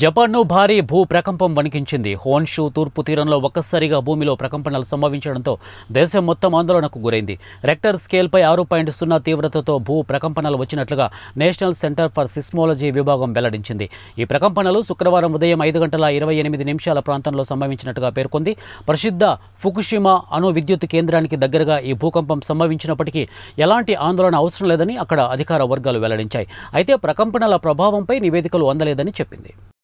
జపాన్ను భారీ భూ ప్రకంపం వణికించింది హోన్షు తూర్పు తీరంలో ఒక్కసారిగా భూమిలో ప్రకంపనలు సంభవించడంతో దేశం మొత్తం ఆందోళనకు గురైంది రెక్టర్ స్కేల్పై ఆరు పాయింట్ సున్నా తీవ్రతతో భూ ప్రకంపనలు వచ్చినట్లుగా నేషనల్ సెంటర్ ఫర్ సిస్మాలజీ విభాగం వెల్లడించింది ఈ ప్రకంపనలు శుక్రవారం ఉదయం ఐదు గంటల ఇరవై ఎనిమిది నిమిషాల ప్రాంతంలో సంభవించినట్టుగా పేర్కొంది ప్రసిద్ధ ఫుకుషిమా అణు విద్యుత్ కేంద్రానికి దగ్గరగా ఈ భూకంపం సంభవించినప్పటికీ ఎలాంటి ఆందోళన అవసరం లేదని అక్కడ అధికార వర్గాలు వెల్లడించాయి అయితే ప్రకంపనల ప్రభావంపై నివేదికలు అందలేదని చెప్పింది